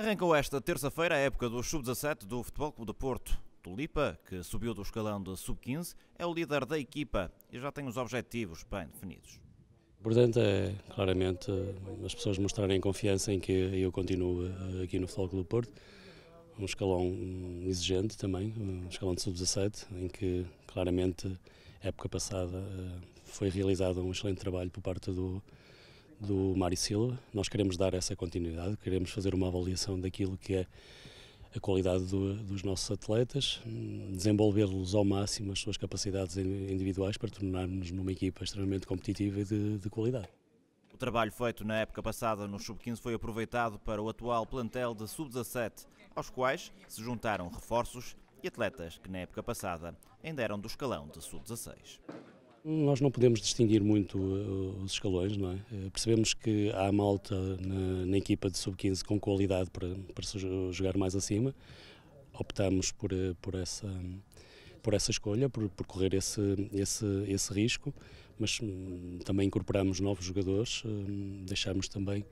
Arrancou esta terça-feira a época do Sub-17 do Futebol Clube do Porto. Tulipa, que subiu do escalão do Sub-15, é o líder da equipa e já tem os objetivos bem definidos. O importante é, claramente, as pessoas mostrarem confiança em que eu continuo eh, aqui no Futebol Clube do Porto. Um escalão exigente também, um escalão de sub-17, em que, claramente, época passada eh, foi realizado um excelente trabalho por parte do, do Mário Silva. Nós queremos dar essa continuidade, queremos fazer uma avaliação daquilo que é a qualidade do, dos nossos atletas, hum, desenvolvê-los ao máximo as suas capacidades individuais para tornarmos numa equipa extremamente competitiva e de, de qualidade. O trabalho feito na época passada no Sub-15 foi aproveitado para o atual plantel de Sub-17, aos quais se juntaram reforços e atletas que na época passada ainda eram do escalão de Sub-16. Nós não podemos distinguir muito eh, os escalões, não é? Eh, percebemos que há malta na, na equipa de sub-15 com qualidade para, para jogar mais acima. Optamos por, eh, por, essa, por essa escolha, por, por correr esse, esse, esse risco, mas hum, também incorporamos novos jogadores, hum, deixamos também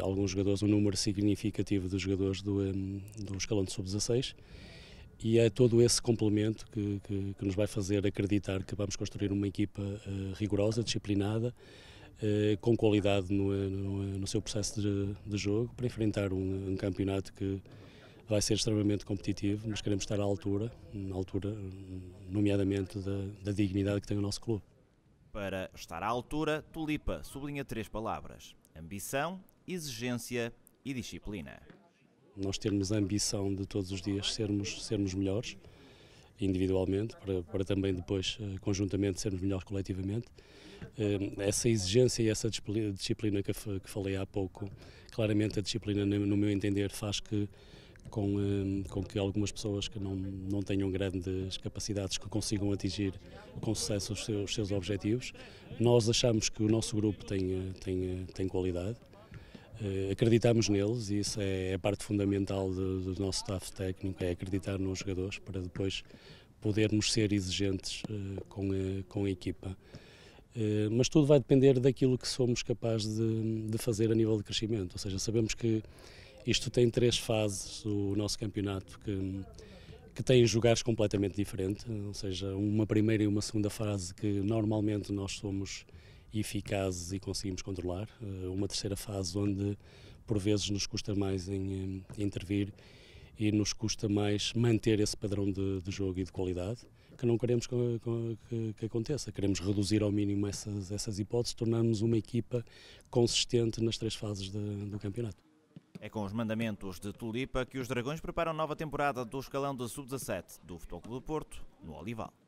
alguns jogadores, um número significativo de jogadores do, hum, do escalão de sub-16 e é todo esse complemento que, que, que, nos vai fazer acreditar que vamos construir uma equipa uh, rigorosa, disciplinada, uh, com qualidade no, no, no seu processo de, de, jogo, para enfrentar um, um, campeonato que vai ser extremamente competitivo. Mas queremos estar à altura, na altura, nomeadamente, da, da dignidade que tem o nosso clube. Para estar à altura, Tulipa sublinha três palavras: ambição, exigência e disciplina nós termos a ambição de todos os dias sermos, sermos melhores, individualmente, para, para também depois, eh, conjuntamente, sermos melhores coletivamente. Eh, essa exigência e essa disciplina que, falei há pouco, claramente a disciplina, no meu entender, faz que com, eh, com que algumas pessoas que não, não tenham grandes capacidades que consigam atingir com sucesso os seus, os seus objetivos. Nós achamos que o nosso grupo tem, tem, tem qualidade, eh, acreditamos neles e isso é a é parte fundamental do, do, nosso staff técnico, é acreditar nos jogadores para depois podermos ser exigentes eh, com, a, com a equipa. Eh, mas tudo vai depender daquilo que somos capazes de, de fazer a nível de crescimento, ou seja, sabemos que isto tem três fases o nosso campeonato que, que tem jogares completamente diferentes, ou seja, uma primeira e uma segunda fase que normalmente nós somos eficazes e conseguimos controlar. Eh, uma terceira fase onde, por vezes, nos custa mais em, em eh, intervir e nos custa mais manter esse padrão de, de jogo e de qualidade que não queremos que, que, que, aconteça. Queremos reduzir ao mínimo essas, essas hipóteses, tornarmos uma equipa consistente nas três fases de, do campeonato. É com os mandamentos de Tulipa que os Dragões preparam nova temporada do escalão da Sub-17 do Futebol Clube do Porto, no Olival.